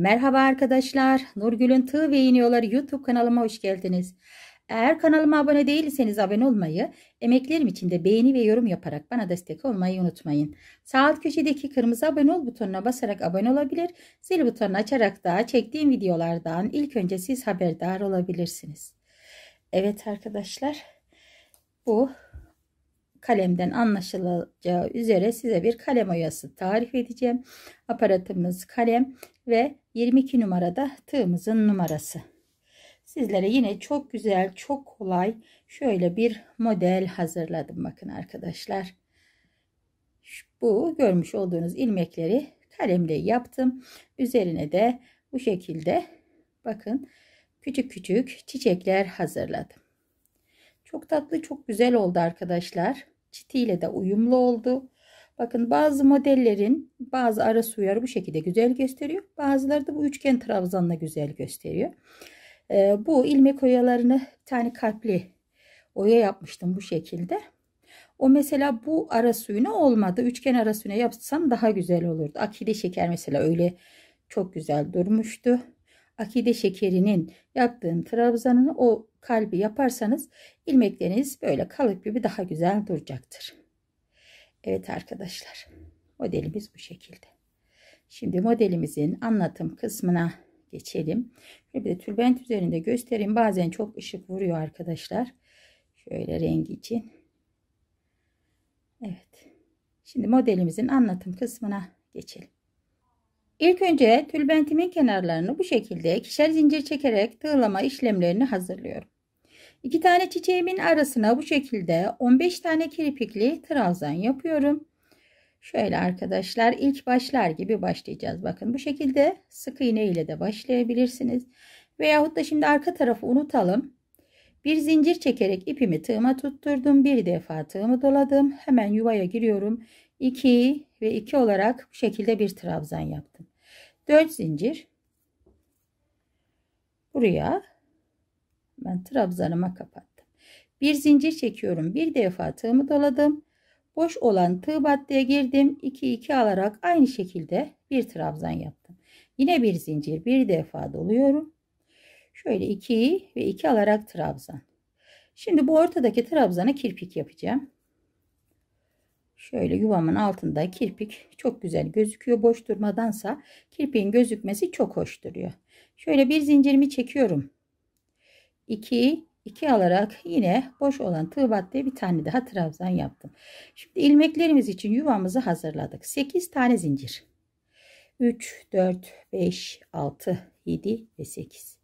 Merhaba arkadaşlar. Nurgül'ün Tığ ve İğniyorları YouTube kanalıma hoş geldiniz. Eğer kanalıma abone değilseniz abone olmayı, emeklerim için de beğeni ve yorum yaparak bana destek olmayı unutmayın. Sağ alt köşedeki kırmızı abone ol butonuna basarak abone olabilir, zil butonunu açarak da çektiğim videolardan ilk önce siz haberdar olabilirsiniz. Evet arkadaşlar, bu kalemden anlaşılacağı üzere size bir kalem oyası tarif edeceğim. Aparatımız kalem ve 22 numarada tığımızın numarası. Sizlere yine çok güzel, çok kolay şöyle bir model hazırladım bakın arkadaşlar. Bu görmüş olduğunuz ilmekleri kalemle yaptım. Üzerine de bu şekilde bakın küçük küçük çiçekler hazırladım. Çok tatlı çok güzel oldu arkadaşlar çitiyle de uyumlu oldu. Bakın bazı modellerin bazı ara suyarı bu şekilde güzel gösteriyor. Bazıları da bu üçgen trabzanla güzel gösteriyor. Ee, bu ilmek oyalarını tane kalpli oya yapmıştım bu şekilde. O mesela bu ara suyuna olmadı. Üçgen ara suyuna yapsam daha güzel olurdu. Akide şeker mesela öyle çok güzel durmuştu. Akide şekerinin yaptığım trabzanını o kalbi yaparsanız ilmekleriniz böyle kalıp gibi daha güzel duracaktır. Evet arkadaşlar modelimiz bu şekilde. Şimdi modelimizin anlatım kısmına geçelim. bir de tülbent üzerinde göstereyim. Bazen çok ışık vuruyor arkadaşlar. Şöyle rengi için. Evet. Şimdi modelimizin anlatım kısmına geçelim. İlk önce tülbentimin kenarlarını bu şekilde ikişer zincir çekerek tığlama işlemlerini hazırlıyorum. İki tane çiçeğimin arasına bu şekilde 15 tane kirpikli trabzan yapıyorum. Şöyle arkadaşlar ilk başlar gibi başlayacağız. Bakın bu şekilde sık iğne ile de başlayabilirsiniz. Veyahut da şimdi arka tarafı unutalım. Bir zincir çekerek ipimi tığıma tutturdum. Bir defa tığımı doladım. Hemen yuvaya giriyorum. 2 ve 2 olarak bu şekilde bir trabzan yaptım. 4 zincir. Buraya ben trabzanıma kapattım. Bir zincir çekiyorum. Bir defa tığımı doladım. Boş olan tığ battıya girdim. 2 2 alarak aynı şekilde bir trabzan yaptım. Yine bir zincir bir defa doluyorum. Şöyle 2 ve 2 alarak trabzan. Şimdi bu ortadaki trabzana kirpik yapacağım. Şöyle yuvamın altında kirpik çok güzel gözüküyor. Boş durmadansa kirpiğin gözükmesi çok hoş duruyor. Şöyle bir zincirimi çekiyorum. 2 2 alarak yine boş olan tığ battı bir tane daha trabzan yaptım. Şimdi ilmeklerimiz için yuvamızı hazırladık. 8 tane zincir. 3 4 5 6 7 ve 8.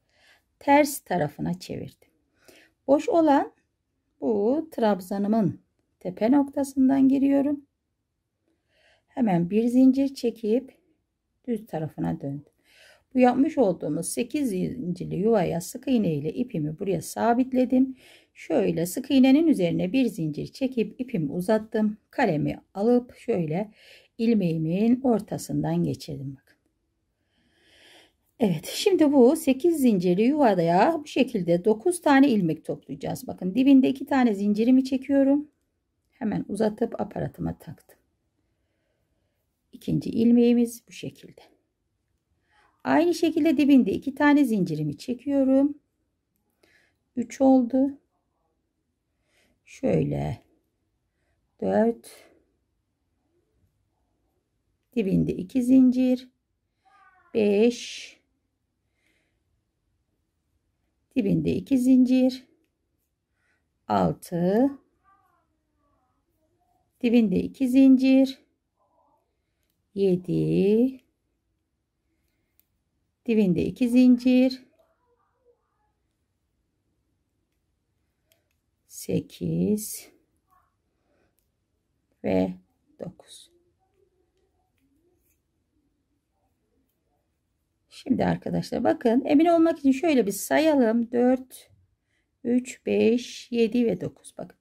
Ters tarafına çevirdim. Boş olan bu trabzanımın tepe noktasından giriyorum. Hemen bir zincir çekip düz tarafına döndüm. Bu yapmış olduğumuz 8 zincirli yuvaya sık iğne ile ipimi buraya sabitledim. Şöyle sık iğnenin üzerine bir zincir çekip ipimi uzattım. Kalemi alıp şöyle ilmeğimin ortasından geçirdim. Bakın. Evet şimdi bu 8 zincirli yuvaya bu şekilde 9 tane ilmek toplayacağız. Bakın dibinde 2 tane zincirimi çekiyorum. Hemen uzatıp aparatıma taktım. İkinci ilmeğimiz bu şekilde. Aynı şekilde dibinde iki tane zincirimi çekiyorum. 3 oldu. Şöyle 4 dibinde 2 zincir 5 dibinde 2 zincir 6 dibinde 2 zincir 7 Dibinde 2 zincir. 8 ve 9. Şimdi arkadaşlar bakın emin olmak için şöyle bir sayalım. 4 3 5 7 ve 9 bakın.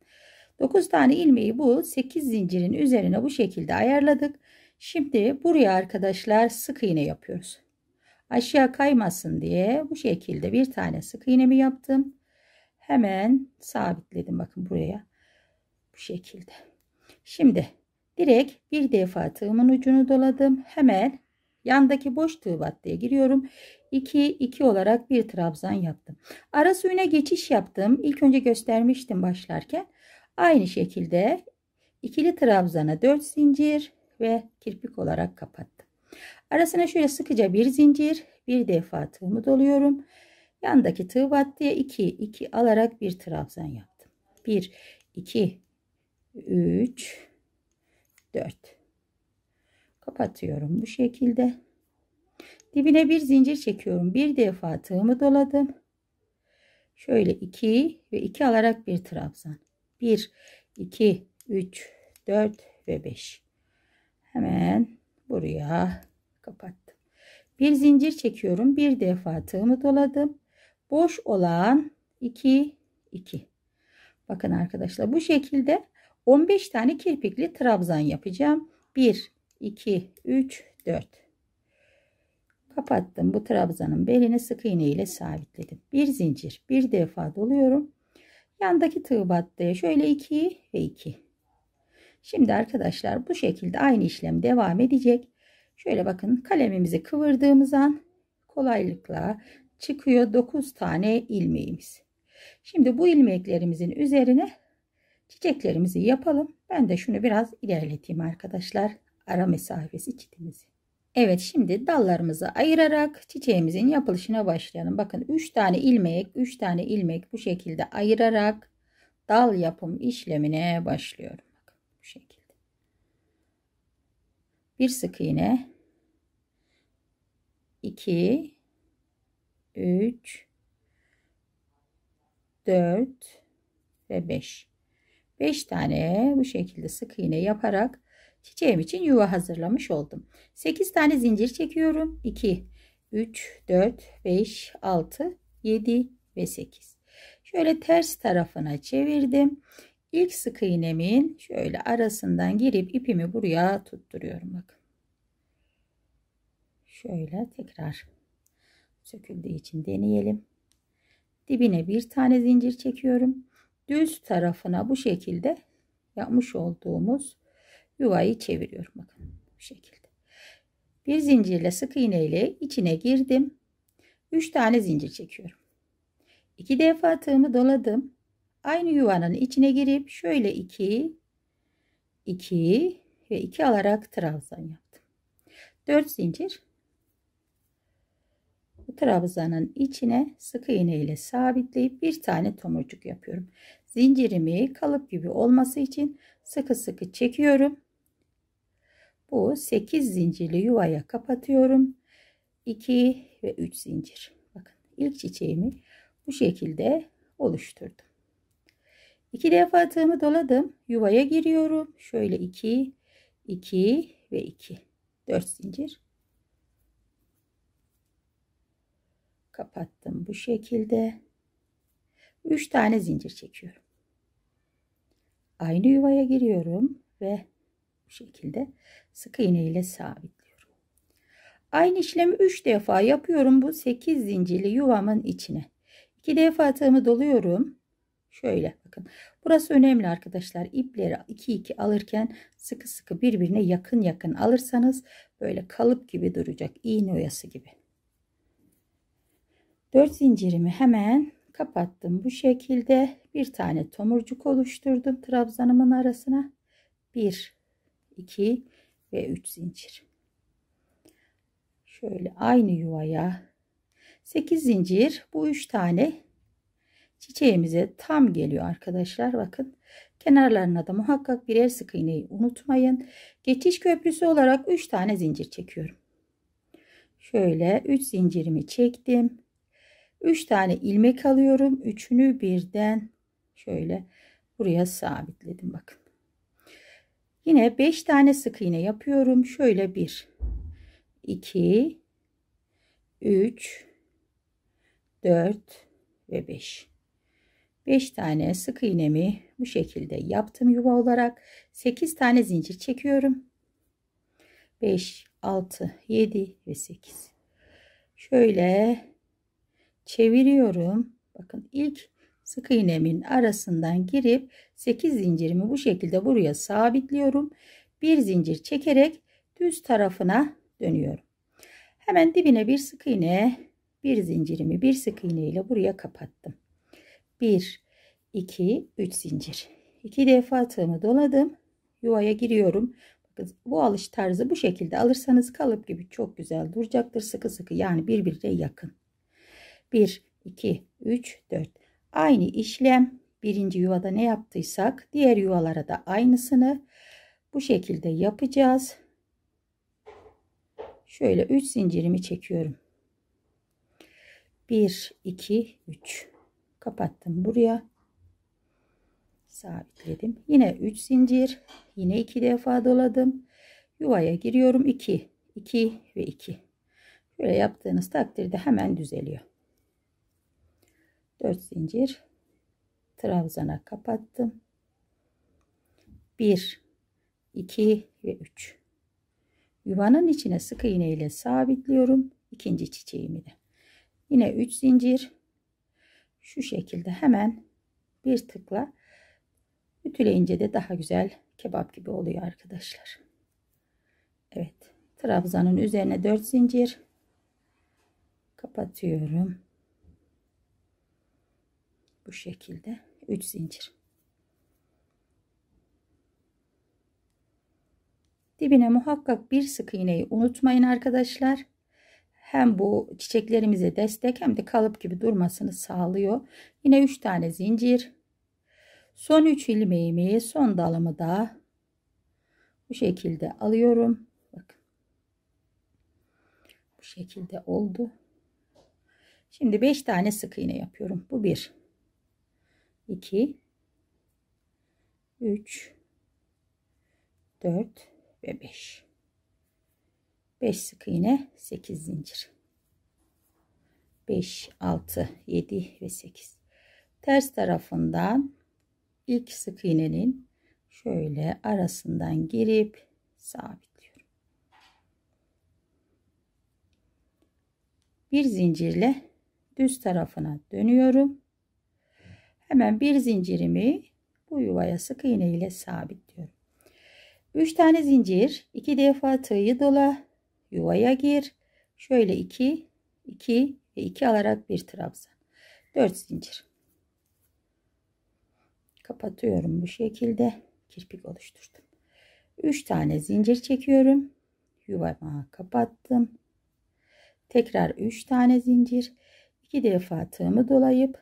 9 tane ilmeği bu 8 zincirin üzerine bu şekilde ayarladık. Şimdi buraya arkadaşlar sık iğne yapıyoruz aşağı kaymasın diye bu şekilde bir tane sık iğnemi yaptım. Hemen sabitledim bakın buraya. Bu şekilde. Şimdi direkt bir defa tığımın ucunu doladım. Hemen yandaki boş tığ battıya giriyorum. 2 2 olarak bir trabzan yaptım. Ara suyuna geçiş yaptım. İlk önce göstermiştim başlarken. Aynı şekilde ikili trabzana 4 zincir ve kirpik olarak kapattım. Arasına şöyle sıkıca bir zincir, bir defa tığımı doluyorum. Yandaki tığ battıya 2 2 alarak bir trabzan yaptım. 1 2 3 4 kapatıyorum bu şekilde. Dibine bir zincir çekiyorum. Bir defa tığımı doladım. Şöyle 2 ve 2 alarak bir trabzan. 1 2 3 4 ve 5. Hemen buraya kapattım. Bir zincir çekiyorum. Bir defa tığımı doladım. Boş olan 2 2. Bakın arkadaşlar bu şekilde 15 tane kirpikli trabzan yapacağım. 1 2 3 4. Kapattım. Bu trabzanın belini sık iğne ile sabitledim. Bir zincir, bir defa doluyorum. Yandaki tığ battığı şöyle 2 ve 2. Şimdi arkadaşlar bu şekilde aynı işlem devam edecek. Şöyle bakın kalemimizi kıvırdığımız an kolaylıkla çıkıyor 9 tane ilmeğimiz. Şimdi bu ilmeklerimizin üzerine çiçeklerimizi yapalım. Ben de şunu biraz ilerleteyim arkadaşlar. Ara mesafesi kitimizi. Evet şimdi dallarımızı ayırarak çiçeğimizin yapılışına başlayalım. Bakın 3 tane ilmek 3 tane ilmek bu şekilde ayırarak dal yapım işlemine başlıyorum. Bakın bu şekilde bir sık iğne 2 3 4 ve 5 5 tane bu şekilde sık iğne yaparak çiçeğim için yuva hazırlamış oldum 8 tane zincir çekiyorum 2 3 4 5 6 7 ve 8 şöyle ters tarafına çevirdim İlk sık iğnemin şöyle arasından girip ipimi buraya tutturuyorum bakın. Şöyle tekrar söküldüğü için deneyelim. Dibine bir tane zincir çekiyorum. Düz tarafına bu şekilde yapmış olduğumuz yuvayı çeviriyorum bakın bu şekilde. Bir zincirle sık iğne ile içine girdim. 3 tane zincir çekiyorum. 2 defa tığımı doladım. Aynı yuvanın içine girip şöyle 2, 2 ve 2 alarak trabzan yaptım. 4 zincir. Bu trabzanın içine sık iğne ile sabitleyip bir tane tomurcuk yapıyorum. Zincirimi kalıp gibi olması için sıkı sıkı çekiyorum. Bu 8 zincirli yuvaya kapatıyorum. 2 ve 3 zincir. Bakın ilk çiçeğimi bu şekilde oluşturdum. İki defa tığımı doladım. Yuvaya giriyorum. Şöyle 2, 2 ve 2. 4 zincir. Kapattım bu şekilde. 3 tane zincir çekiyorum. Aynı yuvaya giriyorum ve bu şekilde sık iğne ile sabitliyorum. Aynı işlemi 3 defa yapıyorum bu 8 zincirli yuvamın içine. 2 defa tığımı doluyorum. Şöyle bakın. Burası önemli arkadaşlar. İpleri 2-2 alırken sıkı sıkı birbirine yakın yakın alırsanız böyle kalıp gibi duracak. iğne oyası gibi. 4 zincirimi hemen kapattım. Bu şekilde bir tane tomurcuk oluşturdum trabzanımın arasına. 1, 2 ve 3 zincir. Şöyle aynı yuvaya 8 zincir bu 3 tane çiçeğimize tam geliyor arkadaşlar. Bakın kenarlarına da muhakkak birer sık iğneyi unutmayın. Geçiş köprüsü olarak 3 tane zincir çekiyorum. Şöyle 3 zincirimi çektim. 3 tane ilmek alıyorum. Üçünü birden şöyle buraya sabitledim. Bakın. Yine 5 tane sık iğne yapıyorum. Şöyle 1, 2, 3, 4 ve 5. 5 tane sık iğnemi bu şekilde yaptım yuva olarak 8 tane zincir çekiyorum 5 6 7 ve 8 şöyle çeviriyorum bakın ilk sık iğnemin arasından girip 8 zincirimi bu şekilde buraya sabitliyorum bir zincir çekerek düz tarafına dönüyorum hemen dibine bir sık iğne bir zincirimi bir sık iğne ile buraya kapattım 1 2 3 zincir 2 defa tığımı doladım yuvaya giriyorum Bakın bu alış tarzı bu şekilde alırsanız kalıp gibi çok güzel duracaktır sıkı sıkı yani birbirine yakın 1 2 3 4 aynı işlem birinci yuvada ne yaptıysak diğer yuvalara da aynısını bu şekilde yapacağız şöyle 3 zincirimi çekiyorum 1 2 3 kapattım buraya sabitledim yine 3 zincir yine 2 defa doladım yuvaya giriyorum 2 2 ve 2 böyle yaptığınız takdirde hemen düzeliyor 4 zincir trabzana kapattım 1 2 ve 3 yuvanın içine sık iğne ile sabitliyorum ikinci çiçeğimi de yine 3 zincir şu şekilde hemen bir tıkla ütüleyince de daha güzel kebap gibi oluyor arkadaşlar. Evet. Trabzanın üzerine 4 zincir kapatıyorum. Bu şekilde 3 zincir. Dibine muhakkak bir sık iğneyi unutmayın arkadaşlar hem bu çiçeklerimize destek hem de kalıp gibi durmasını sağlıyor. Yine 3 tane zincir. Son 3 ilmeğimi son dalımı da bu şekilde alıyorum. Bakın. Bu şekilde oldu. Şimdi 5 tane sık iğne yapıyorum. Bu 1 2 3 4 ve 5 5 sık iğne 8 zincir 5 6 7 ve 8 ters tarafından ilk sık iğnenin şöyle arasından girip sabitliyorum bir zincirle düz tarafına dönüyorum hemen bir zincirimi bu yuvaya sık iğne ile sabitliyorum 3 tane zincir 2 defa tığı dola yuvaya gir. Şöyle 2, 2 ve 2 alarak bir trabzan. 4 zincir. Kapatıyorum bu şekilde. Kirpik oluşturdum. 3 tane zincir çekiyorum. Yuvama kapattım. Tekrar 3 tane zincir. 2 defa tığımı dolayıp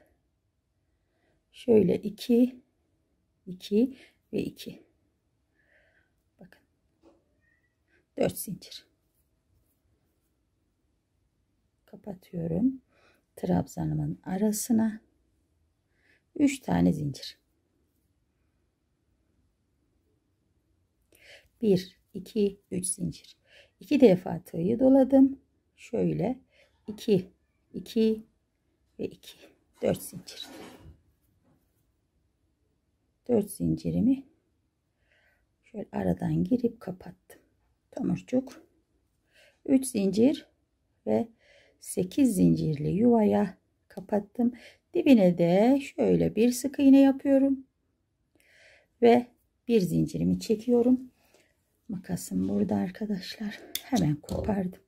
şöyle 2 2 ve 2 bakın 4 zincir kapatıyorum. Trabzanımın arasına 3 tane zincir. 1 2 3 zincir. 2 defa tığı doladım. Şöyle 2 2 ve 2 4 zincir. 4 zincirimi şöyle aradan girip kapattım. Tomurcuk 3 zincir ve 8 zincirli yuvaya kapattım. Dibine de şöyle bir sık iğne yapıyorum. Ve bir zincirimi çekiyorum. Makasım burada arkadaşlar. Hemen kopardım.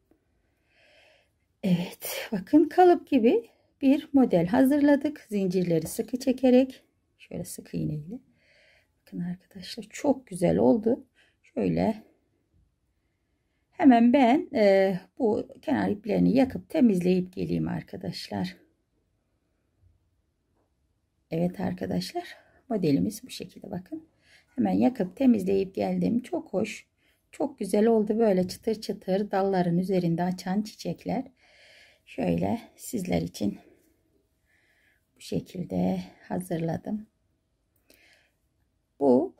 Evet bakın kalıp gibi bir model hazırladık. Zincirleri sıkı çekerek şöyle sık iğneyle. Bakın arkadaşlar çok güzel oldu. Şöyle Hemen ben e, bu kenar iplerini yakıp temizleyip geleyim arkadaşlar. Evet arkadaşlar modelimiz bu şekilde bakın. Hemen yakıp temizleyip geldim. Çok hoş. Çok güzel oldu böyle çıtır çıtır dalların üzerinde açan çiçekler. Şöyle sizler için bu şekilde hazırladım. Bu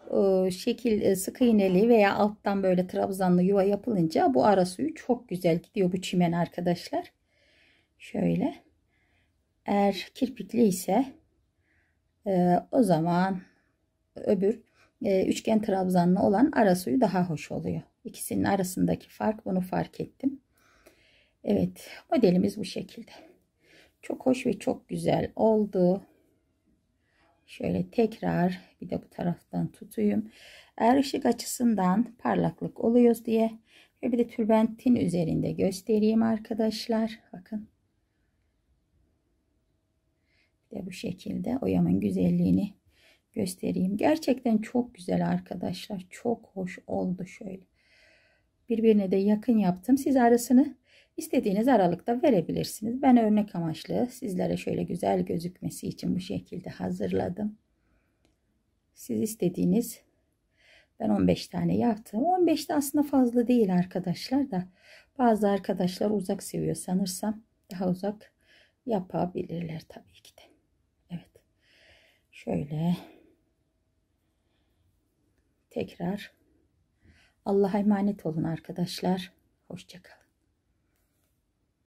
e, şekil e, sık iğneli veya alttan böyle trabzanlı yuva yapılınca bu ara suyu çok güzel gidiyor bu çimen arkadaşlar. Şöyle. Eğer kirpikli ise e, o zaman öbür e, üçgen trabzanlı olan ara suyu daha hoş oluyor. İkisinin arasındaki fark bunu fark ettim. Evet modelimiz bu şekilde. Çok hoş ve çok güzel oldu. Şöyle tekrar bir de bu taraftan tutayım. Eğer ışık açısından parlaklık oluyoruz diye ve bir de tülbentin üzerinde göstereyim arkadaşlar. Bakın. Bir de bu şekilde oyamın güzelliğini göstereyim. Gerçekten çok güzel arkadaşlar. Çok hoş oldu şöyle. Birbirine de yakın yaptım. Siz arasını İstediğiniz aralıkta verebilirsiniz. Ben örnek amaçlı sizlere şöyle güzel gözükmesi için bu şekilde hazırladım. Siz istediğiniz ben 15 tane yaptım. 15 de aslında fazla değil arkadaşlar da bazı arkadaşlar uzak seviyor sanırsam daha uzak yapabilirler tabii ki de. Evet. Şöyle tekrar Allah'a emanet olun arkadaşlar. Hoşçakalın.